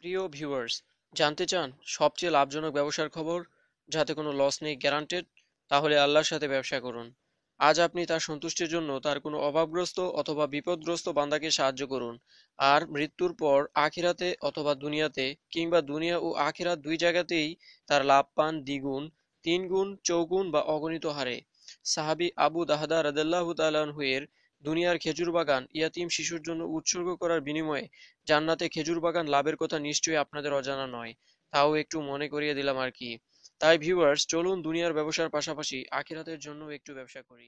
প্রিয় ভিউয়ার্স জানতে চান সবচেয়ে লাভজনক ব্যবসার খবর যাতে কোনো লস নেই গ্যারান্টেড তাহলে আল্লাহর সাথে ব্যবসা করুন আজ আপনি তার সন্তুষ্টির জন্য তার কোনো অভাবগ্রস্ত অথবা বিপদগ্রস্ত বান্দাকে সাহায্য করুন আর মৃত্যুর পর আখিরাতে অথবা দুনিয়াতে কিংবা দুনিয়া ও আখিরাত দুই জায়গাতেই তার লাভ পান দ্বিগুণ তিনগুণ চৌগুণ বা অগণিত হারে সাহাবি আবু দাহদা রাদাল্লাহ তালাহুয়ের দুনিয়ার খেজুর বাগান ইয়াতিম শিশুর জন্য উৎসর্গ করার বিনিময়ে জান্নাতে খেজুর বাগান লাভের কথা নিশ্চয়ই আপনাদের অজানা নয় তাও একটু মনে করিয়ে দিলাম আর কি তাই ভিউয়ার্স চলুন দুনিয়ার ব্যবসার পাশাপাশি আখিরাতের জন্য একটু ব্যবসা করি